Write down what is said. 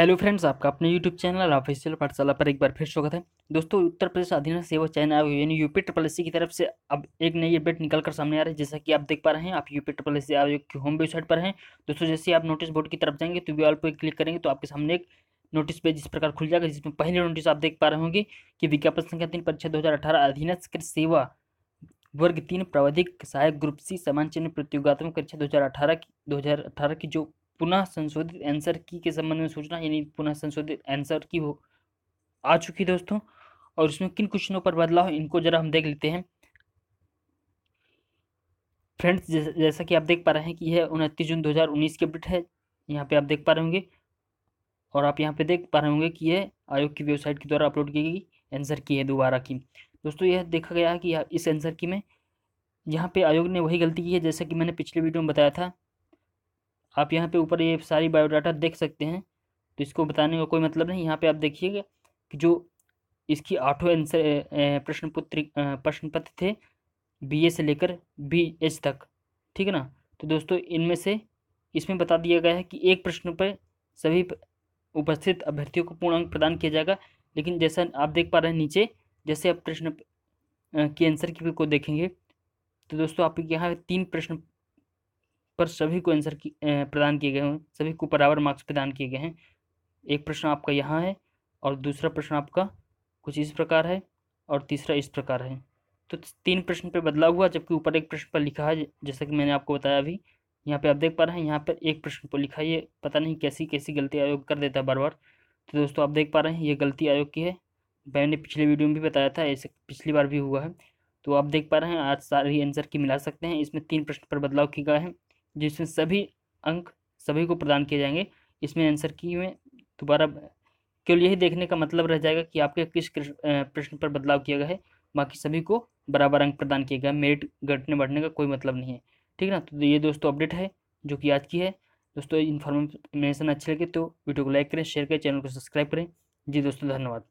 hello friends आपका अपने YouTube channel official पाठशाला पर एक बार फिर स्वागत है दोस्तों उत्तर प्रदेश अधीन सेवा चयन आयोग यानी यूपी ट्रिपल एस की तरफ से अब एक नई अपडेट निकल कर सामने आ रही है जैसा कि आप देख पा रहे हैं आप यूपी ट्रिपल एस आयोग की होम वेबसाइट पर हैं दोस्तों जैसे आप नोटिस बोर्ड की तरफ जाएंगे तो वी ऑल पर क्लिक करेंगे तो आपके सामने एक नोटिस पेज इस प्रकार खुल जाएगा जिसमें पहले नोटिस आप देख पा रहे होंगे कि विज्ञापन संख्या तीन परीक्षा दो हज़ार सेवा वर्ग तीन प्रावधिक सहायक ग्रुप सी समान चिन्ह प्रतियोगात्मक परीक्षा दो हज़ार की दो की जो पुनः संशोधित आंसर की के संबंध में सूचना यानी पुनः संशोधित आंसर की हो आ चुकी दोस्तों और इसमें किन क्वेश्चनों पर बदलाव इनको जरा हम देख लेते हैं फ्रेंड्स जैसा कि आप देख पा रहे हैं कि यह उनतीस जून 2019 की अपडेट है यहाँ पे आप देख पा रहे होंगे और आप यहाँ पे देख पा रहे होंगे कि यह आयोग की वेबसाइट के द्वारा अपलोड की गई आंसर की है दोबारा की दोस्तों यह देखा गया है कि इस आंसर की में यहाँ पे आयोग ने वही गलती की है जैसा कि मैंने पिछले वीडियो में बताया था आप यहाँ पे ऊपर ये सारी बायोडाटा देख सकते हैं तो इसको बताने का कोई मतलब नहीं यहाँ पे आप देखिएगा कि जो इसकी आठों आंसर प्रश्न पुत्र प्रश्न पत्र थे बी ए से लेकर बी एच तक ठीक है ना तो दोस्तों इनमें से इसमें बता दिया गया है कि एक प्रश्न पर सभी उपस्थित अभ्यर्थियों को पूर्ण अंक प्रदान किया जाएगा लेकिन जैसा आप देख पा रहे हैं नीचे जैसे आप प्रश्न के आंसर की को देखेंगे तो दोस्तों आप यहाँ तीन प्रश्न पर सभी को आंसर प्रदान किए गए हैं सभी को बराबर मार्क्स प्रदान किए गए हैं एक प्रश्न आपका यहाँ है और दूसरा प्रश्न आपका कुछ इस प्रकार है और तीसरा इस प्रकार है तो तीन प्रश्न पर बदलाव हुआ जबकि ऊपर एक प्रश्न पर लिखा है जैसा कि मैंने आपको बताया अभी यहाँ पे आप देख पा रहे हैं यहाँ पर एक प्रश्न पर लिखा है ये पता नहीं कैसी कैसी गलती आयोग कर देता है बार बार तो दोस्तों आप देख पा रहे हैं ये गलती आयोग की है मैंने पिछले वीडियो में भी बताया था ऐसे पिछली बार भी हुआ है तो आप देख पा रहे हैं आज सारे आंसर की मिला सकते हैं इसमें तीन प्रश्न पर बदलाव किया है जिसमें सभी अंक सभी को प्रदान किए जाएंगे इसमें आंसर की में दोबारा केवल यही देखने का मतलब रह जाएगा कि आपके किस प्रश्न पर बदलाव किया गया है बाकी सभी को बराबर अंक प्रदान किया गया मेरिट घटने बढ़ने का कोई मतलब नहीं है ठीक ना तो ये दोस्तों अपडेट है जो कि आज की है दोस्तों इन्फॉर्मेशन अच्छी लगे तो वीडियो को लाइक करें शेयर करें चैनल को सब्सक्राइब करें जी दोस्तों धन्यवाद